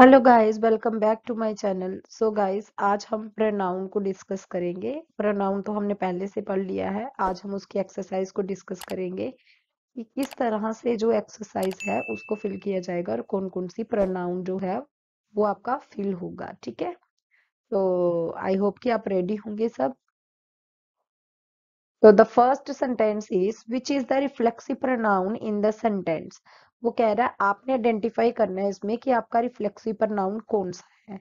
Hello guys welcome back to my channel so guys आज हम pronoun को discuss करेंगे प्रोनाउन तो हमने पहले से पढ़ लिया है आज हम उसकी एक्सरसाइज को डिस्कस करेंगे कि किस तरह से जो एक्सरसाइज है उसको फिल किया जाएगा और कौन कौन सी प्रनाउन जो है वो आपका फिल होगा ठीक है तो आई होप कि आप रेडी होंगे सब तो the first sentence is which is the reflexive pronoun in the sentence वो कह रहा है आपने आइडेंटिफाई करना है इसमें कि आपका रिफ्लेक्सिव नाउन कौन सा है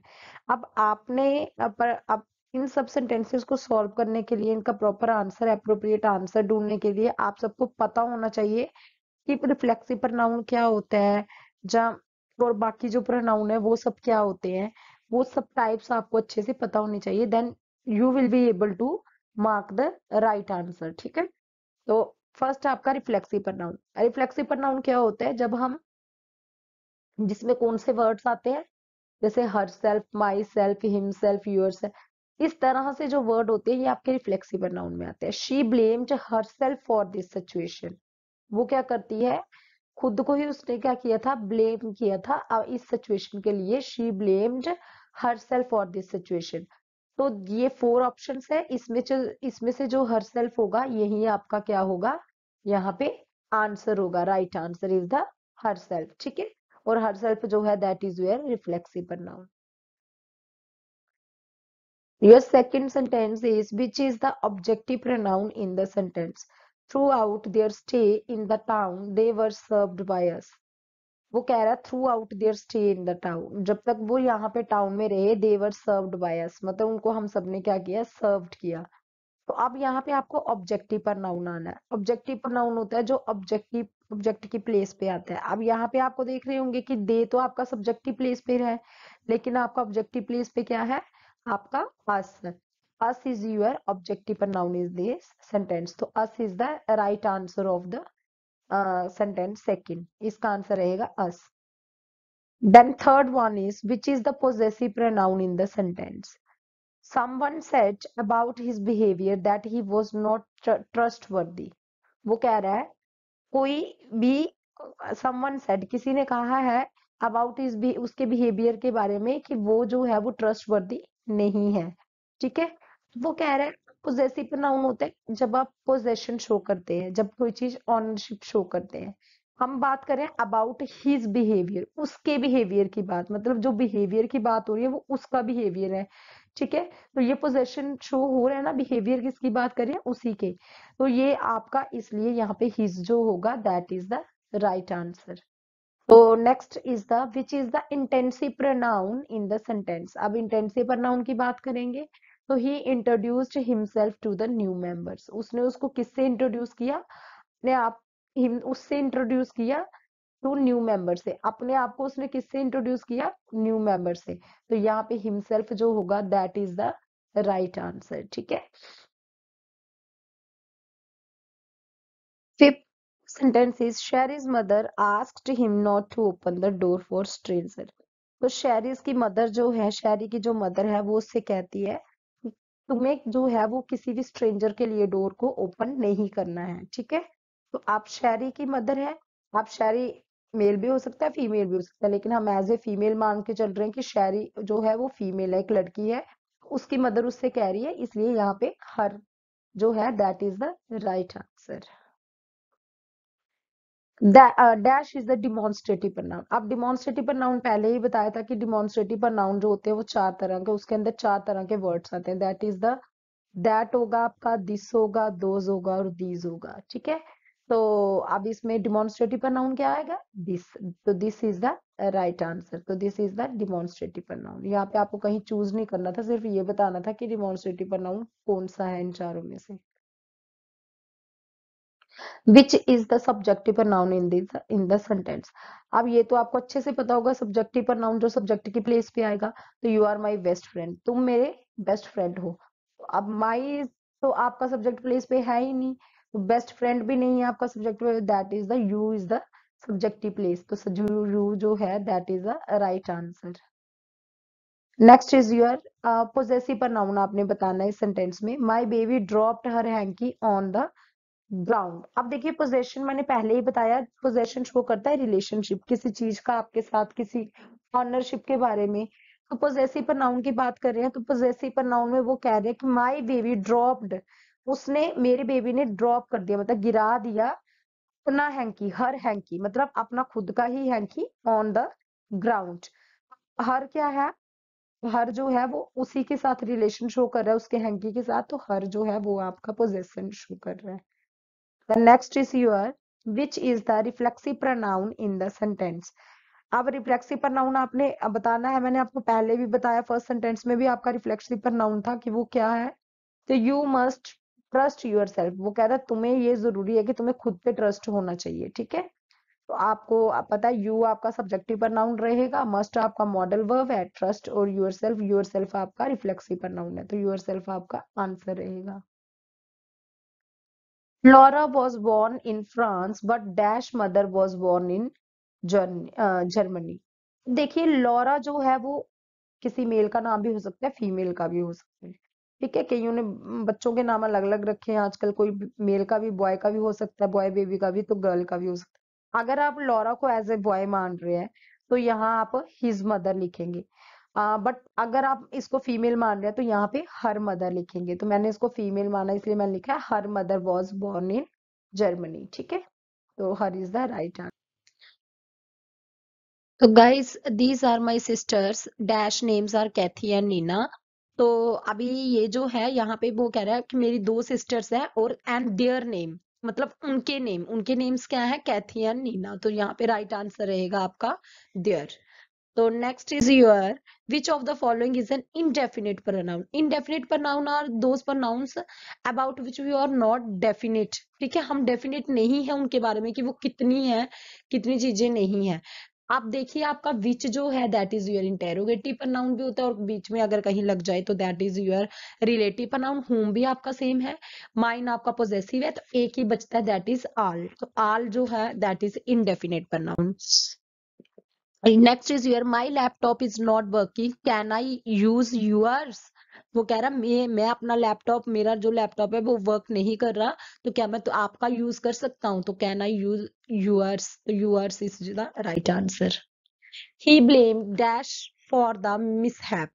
अब आपने अब, अब इन सब सेंटेंसेस को सॉल्व करने के लिए इनका प्रॉपर आंसर अप्रोप्रिएट आंसर ढूंढने के लिए आप सबको पता होना चाहिए कि रिफ्लेक्सिव नाउन क्या होता है जहाँ और बाकी जो प्रनाउन है वो सब क्या होते हैं वो सब टाइप्स आपको अच्छे से पता होनी चाहिए then you will be able to mark the right answer ठीक है तो फर्स्ट आपका रिफ्लेक्सिव प्रनाउन रिफ्लेक्सिव प्रनाउन क्या होता है जब हम जिसमें कौन से वर्ड्स आते हैं जैसे herself myself himself your इस तरह से जो वर्ड होते हैं ये आपके रिफ्लेक्सिव प्रनाउन में आते हैं she blamed herself for this situation वो क्या करती है खुद को ही उसने क्या किया था ब्लेम किया था इस सिचुएशन के लिए she blamed herself for this situation तो ये फोर ऑप्शंस है इसमें इसमें से जो हर सेल्फ होगा यही आपका क्या होगा यहाँ पे आंसर होगा right answer is the herself ठीक है और हर सेल्फ जो है that is where reflexive pronoun your sentence is which is the objective pronoun in the sentence throughout their stay in the town they were served by us वो कह रहा throughout their stay in the town जब तक वो यहाँ पे town में रहे देवर सर्व्ड बाय अस मतलब उनको हम सब ने क्या किया सर्व्ड किया तो अब यहाँ पे आपको ऑब्जेक्टिव पर नाउन आना है ऑब्जेक्टिव पर नाउन होता है जो ऑब्जेक्टिव ऑब्जेक्ट की प्लेस पे आता है अब यहाँ पे आपको देख रहे होंगे कि दे तो आपका सब्जेक्टिव प्लेस पे है लेकिन आपका ऑब्जेक्टिव प्लेस पे क्या है आपका us us is your objective pronoun is this sentence तो us is the right answer of the sentence second इसका आंसर रहेगा us then third one is which is the possessive pronoun in the sentence someone said about his behaviour that he was not trustworthy वो कह रहा है कोई भी one set किसी ने कहा है अबाउट इज भी उसके बिहेवियर के बारे में कि वो जो है वो ट्रस्ट वर्दी नहीं है ठीक है वो कह रहे पोजेसिव नाउन होते हैं जब आप पोजेशन शो करते हैं जब कोई चीज ऑनरशिप शो करते हैं हम बात करें अबाउट हिज बिहेवियर उसके बिहेवियर की बात मतलब जो बिहेवियर की बात हो रही है वो उसका बिहेवियर है ठीक है तो ये पोजेशन शो हो रहा है ना बिहेवियर किसकी बात करें उसी के तो ये आपका इसलिए यहाँ पे हिज जो होगा that is the right answer तो next is the which is the intensive pronoun in the sentence अब इंटेंसिव प्रोनाउन की बात करेंगे तो he introduced himself to the new members उसने उसको किससे इंट्रोड्यूस किया अपने आप हिम उससे इंट्रोड्यूस किया टू न्यू मेंबर से अपने आप को उसने किससे इंट्रोड्यूस किया न्यू मेंबर से तो यहाँ पे हिमसेल्फ जो होगा that is the right answer ठीक है fifth sentence is Sherry's mother asked him not to open the door for stranger तो शेरीज की मदर जो है शेरी की जो मदर है वो उससे कहती है तुम्हें जो है वो किसी भी स्ट्रेंजर के लिए डोर को ओपन नहीं करना है ठीक है तो आप शहरी की मदर है आप शहरी मेल भी हो सकता है फीमेल भी हो सकता है लेकिन हम एज ए फीमेल मान के चल रहे हैं कि शहरी जो है वो फीमेल है एक लड़की है उसकी मदर उससे कह रही है इसलिए यहाँ पे हर जो है that is the right answer dash is the demonstrative pronoun अब डिमॉन्स्ट्रेटिव पर पहले ही बताया था कि डिमोन्स्ट्रेटिव पर जो होते हैं वो चार तरह के उसके अंदर चार तरह के वर्ड्स आते हैं दैट इज द दैट होगा आपका दिस होगा दोज होगा और दीज होगा ठीक है तो अब इसमें डिमोन्स्ट्रेटिव पर क्या आएगा दिस तो this is the right answer तो दिस इज द डिमोन्स्ट्रेटिव पर यहाँ पे आपको कहीं चूज नहीं करना था सिर्फ ये बताना था कि डिमोन्स्ट्रेटिव पर कौन सा है इन चारों में से which is the subjective noun in in the sentence अब ये तो आपको अच्छे से पता होगा सब्जेक्टिव नाउन जो सब्जेक्ट की प्लेस पे आएगा तो you are my best friend तुम मेरे बेस्ट फ्रेंड हो अब माई तो आपका सब्जेक्ट प्लेस पे है ही नहीं तो बेस्ट फ्रेंड भी नहीं है आपका subject that is the you is the subjective place तो यू जो है that is the right answer next is your possessive pronoun आपने बताना है इस सेंटेंस में my baby dropped her hanky on the ground अब देखिए पोजेशन मैंने पहले ही बताया पोजेशन शो करता है रिलेशनशिप किसी चीज का आपके साथ किसी ऑनरशिप के बारे में तो पोजेसिव प्रनाउन की बात कर रहे हैं तो पोजेसिव नाउन में वो कह रहे हैं कि माई बेबी ड्रॉप्ड उसने मेरे बेबी ने ड्रॉप कर दिया मतलब गिरा दिया अपना हैंकी हर हैंकी मतलब अपना खुद का ही hanky on the ground her क्या है हर जो है वो उसी के साथ रिलेशन शो कर रहा है उसके हैंकी के साथ तो हर जो है वो आपका पोजेशन शो कर रहा है The next is your, which is the reflexive pronoun in the sentence. अब रिफ्लेक्सिव प्रनाउन आपने बताना है मैंने आपको पहले भी बताया फर्स्ट सेंटेंस में भी आपका रिफ्लेक्सिव प्रनाउन था कि वो क्या है तो you must trust yourself वो कह रहा है तुम्हें ये जरूरी है कि तुम्हें खुद पे ट्रस्ट होना चाहिए ठीक है तो आपको आप पता है यू आपका सब्जेक्टिव प्रनाउन रहेगा मस्ट आपका मॉडल वर्व है ट्रस्ट और यूर सेल्फ यूर सेल्फ आपका रिफ्लेक्सिव प्रनाउन है तो यूर सेल्फ आपका आंसर रहेगा Laura was born in France, but Dash mother was born in uh, Germany. देखिए लॉरा जो है वो किसी मेल का नाम भी हो सकता है फीमेल का भी हो सकता है ठीक है कईयों ने बच्चों के नाम अलग अलग रखे हैं आजकल कोई मेल का भी बॉय का भी हो सकता है बॉय बेबी का भी तो गर्ल का भी हो सकता है अगर आप लॉरा को एज ए बॉय मान रहे हैं तो यहाँ आप हिज मदर लिखेंगे बट अगर आप इसको फीमेल मान रहे हैं तो यहाँ पे हर मदर लिखेंगे तो मैंने इसको फीमेल माना इसलिए मैंने लिखा है her mother was born in Germany ठीक है तो her is the right answer तो guys these are my sisters dash names are Kathy and Nina तो अभी ये जो है यहाँ पे वो कह रहा है कि मेरी दो सिस्टर्स हैं और एंड देयर नेम मतलब उनके नेम उनके नेम्स क्या है कैथी एंड नीना तो यहाँ पे राइट आंसर रहेगा आपका there So next is your which of the following is an indefinite pronoun? Indefinite pronoun are those pronouns about which we are not definite ठीक है हम डेफिनेट नहीं है उनके बारे में कि वो कितनी है कितनी चीजें नहीं है आप देखिए आपका विच जो है that is your interrogative pronoun भी होता है और बीच में अगर कहीं लग जाए तो that is your relative pronoun whom भी आपका सेम है माइंड आपका पॉजेसिव है तो एक ही बचता है दैट इज आल तो आल जो है that is indefinite pronoun next is your my laptop is not working can I use yours वो कह रहा मैं मैं अपना लैपटॉप मेरा जो लैपटॉप है वो वर्क नहीं कर रहा तो क्या मैं तो आपका यूज कर सकता हूँ तो can I use yours yours is the right answer he blame dash for the mishap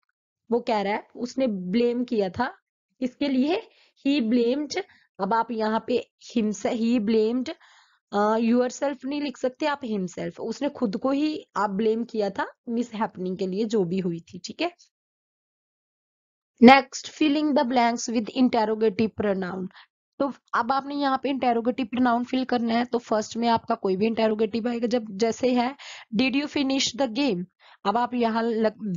वो कह रहा है उसने ब्लेम किया था इसके लिए ही ब्लेम्ड अब आप यहाँ पे himself he blamed yourself नहीं लिख सकते आप हिमसेल्फ उसने खुद को ही आप ब्लेम किया था मिस हैपनिंग के लिए जो भी हुई थी ठीक है next filling the blanks with interrogative pronoun तो अब आपने यहाँ पे इंटेरोगेटिव प्रोनाउन फिल करना है तो फर्स्ट में आपका कोई भी इंटेरोगेटिव आएगा जब जैसे है did you finish the game अब आप यहाँ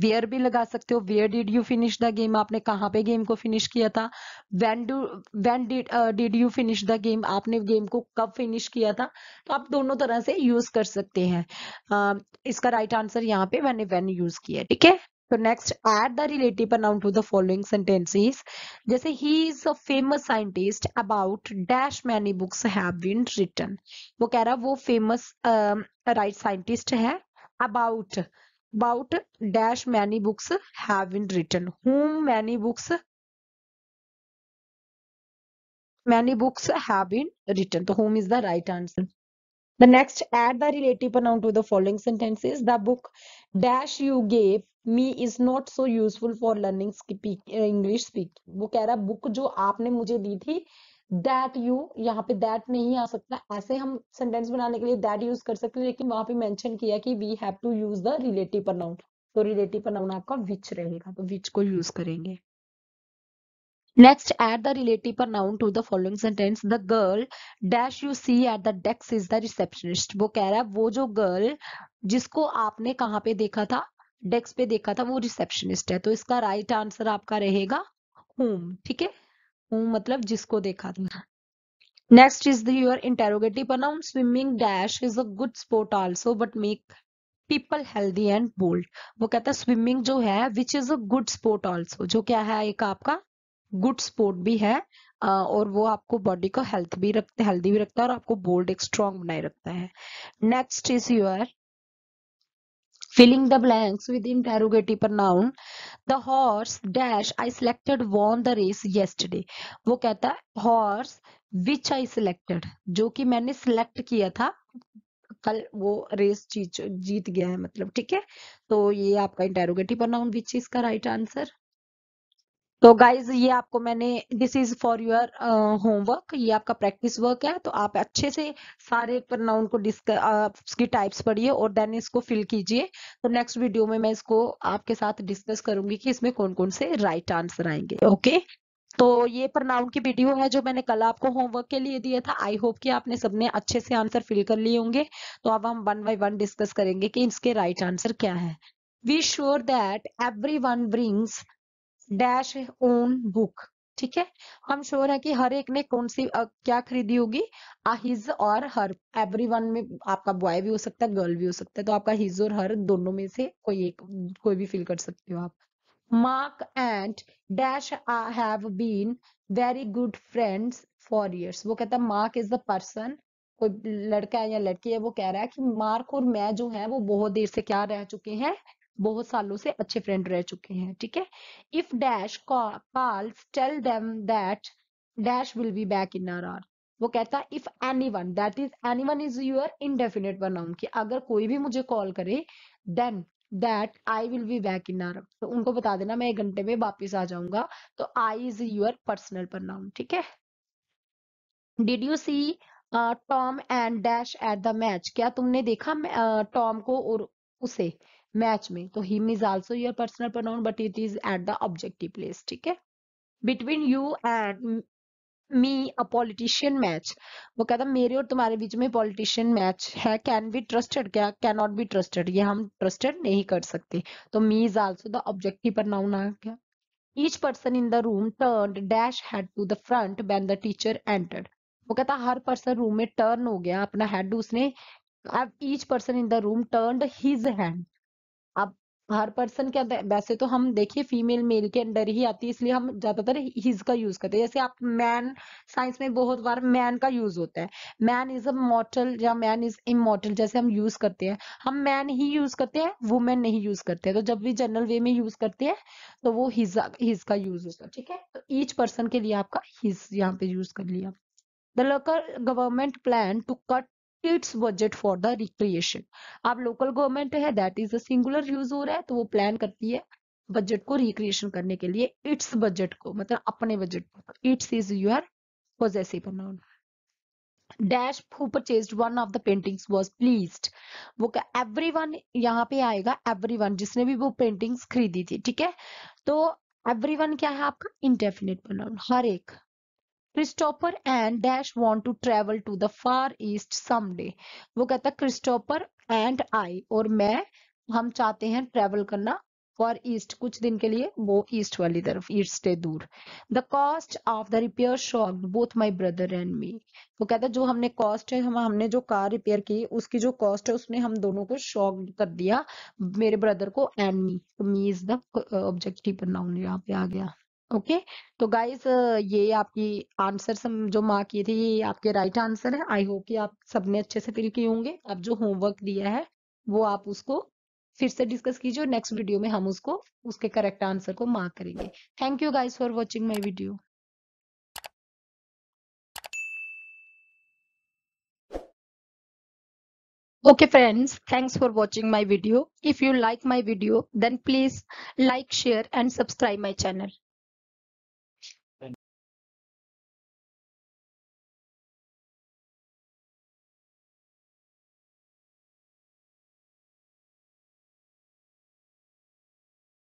वेयर भी लगा सकते हो where did you finish the game आपने कहाँ पे गेम को फिनिश किया था when do when did you finish the game आपने गेम को कब फिनिश किया था तो आप दोनों तरह से यूज कर सकते हैं uh, इसका राइट आंसर यहाँ पे मैंने वेन यूज किया ठीक है तो next add the relative pronoun to the following sentences जैसे he is a famous scientist about dash many books have been written वो कह रहा वो फेमस राइट साइंटिस्ट है about about dash many books have been written whom many books many books have been written so whom is the right answer the next add the relative pronoun to the following sentences the book dash you gave me is not so useful for learning learning english speak wo keh raha book jo aapne mujhe di thi that you यहाँ पे that नहीं आ सकता ऐसे हम sentence बनाने के लिए that use कर सकते हैं लेकिन वहां पे मेंशन किया कि we have to use the relative pronoun तो रिलेटिव प्रनाउन आपका विच रहेगा तो विच को यूज करेंगे next add the relative pronoun to the following sentence the girl dash you see at the desk is the receptionist वो कह रहा है वो जो गर्ल जिसको आपने कहाँ पे देखा था डेस्क पे देखा था वो रिसेप्शनिस्ट है तो इसका राइट right आंसर आपका रहेगा होम ठीक है हूँ मतलब जिसको देखा था नेक्स्ट इज दूर इंटेरोगेटिव अनाउन swimming dash is a good sport also but make people healthy and bold वो कहता है स्विमिंग जो है which is a good sport also जो क्या है एक आपका गुड स्पोर्ट भी है और वो आपको बॉडी को हेल्थ भी रखते हेल्दी भी रखता है और आपको बोल्ड एक स्ट्रॉन्ग बनाए रखता है next is your filling the blanks with interrogative pronoun the horse dash i selected won the race yesterday wo kehta है horse which i selected jo ki maine select kiya tha कल वो race जीत गया है मतलब ठीक है तो ये आपका इंटेरोगेटिव प्रोनाउन विच इसका राइट right आंसर तो गाइज ये आपको मैंने this is for your homework ये आपका प्रैक्टिस वर्क है तो आप अच्छे से सारे प्रनाउन को डिस्क उसकी टाइप्स पढ़िए और देन इसको फिल कीजिए तो नेक्स्ट वीडियो में मैं इसको आपके साथ डिस्कस करूंगी कि इसमें कौन कौन से राइट आंसर आएंगे ओके okay? तो ये प्रनाउन की वीडियो है जो मैंने कल आपको होमवर्क के लिए दिया था आई होप कि आपने सबने अच्छे से आंसर फिल कर लिए होंगे तो अब हम वन बाई वन डिस्कस करेंगे कि इसके राइट right आंसर क्या है we sure that everyone brings dash own book ठीक है हम श्योर है कि हर एक ने कौन सी आ, क्या खरीदी होगी हिज और हर एवरी वन में आपका बॉय भी हो सकता है गर्ल भी हो सकता है तो आपका हिज और हर दोनों में से कोई एक कोई भी फील कर सकते हो आप mark and dash I have been very good friends for years वो कहता है मार्क इज द पर्सन कोई लड़का है या लड़की है वो कह रहा है कि मार्क और मैं जो है वो बहुत देर से क्या रह चुके हैं बहुत सालों से अच्छे फ्रेंड रह चुके हैं ठीक है if dash calls tell them that dash will be back in hour hour वो कहता है if anyone that is anyone is your indefinite pronoun कि अगर कोई भी मुझे कॉल करे then that I will be back in hour तो उनको बता देना मैं एक घंटे में वापिस आ जाऊंगा तो I is your personal pronoun ठीक है did you see Tom and dash at the match क्या तुमने देखा टॉम uh, को और उसे मैच में तो him is also your personal pronoun but it is at the objective place ठीक है between you and me a politician match वो कहता मेरे और तुम्हारे बीच में पॉलिटिशियन मैच है कैन बी ट्रस्टेड क्या कैन नॉट बी ट्रस्टेड ये हम ट्रस्टेड नहीं कर सकते तो me is also the objective pronoun आ गया each person in the room turn dash head to the front van the teacher entered वो कहता हर पर्सन रूम में टर्न हो गया अपना हेड उसने अब each person in the room turn his hand हर पर्सन के अंदर वैसे तो हम देखिए फीमेल मेल के अंदर ही आती है इसलिए हम ज्यादातर हिज का यूज करते हैं जैसे आप मैन साइंस में बहुत बार मैन का यूज होता है मैन इज अ मॉटल या मैन इज इमोटल जैसे हम यूज करते हैं हम मैन ही यूज करते हैं वुमेन नहीं यूज करते हैं तो जब भी जनरल वे में यूज करते हैं तो वो हिज हिज का यूज होता है ठीक है तो ईच पर्सन के लिए आपका हिज यहाँ पे यूज कर लिया the local government plan to cut its budget for the recreation आप लोकल गवर्नमेंट है दैट इज a यूज हो रहा है तो वो प्लान करती है बजट को रिक्रिएशन करने के लिए इट्स बजट को मतलब अपने बजट को its is your possessive noun dash who purchase one of the paintings was please वो का एवरी वन यहाँ पे आएगा एवरी वन जिसने भी वो पेंटिंग्स खरीदी थी ठीक है तो एवरी वन क्या है आपका इनडेफिनेट बनाउन हर एक Christopher and dash want to travel to the Far East someday वो कहता है क्रिस्टोफर एंड आई और मैं हम चाहते हैं ट्रेवल करना फॉर ईस्ट कुछ दिन के लिए वो ईस्ट वाली तरफ ईस्ट से दूर the cost of the repair shock both my brother and me वो कहता जो हमने कॉस्ट है हम हमने जो कार रिपेयर की उसकी जो कॉस्ट है उसने हम दोनों को शॉक कर दिया मेरे ब्रदर को एंड मी तो me is the objective noun यहाँ पे आ गया ओके तो गाइज ये आपकी आंसर जो मार्क किए थे ये आपके राइट आंसर है आई होप कि आप सबने अच्छे से फिल किए होंगे अब जो होमवर्क दिया है वो आप उसको फिर से डिस्कस कीजिए और नेक्स्ट हम्म। वीडियो में हम उसको उसके करेक्ट आंसर को मार्क करेंगे thank you guys for watching my video Okay friends, thanks for watching my video. If you like my video, then please like, share and subscribe my channel.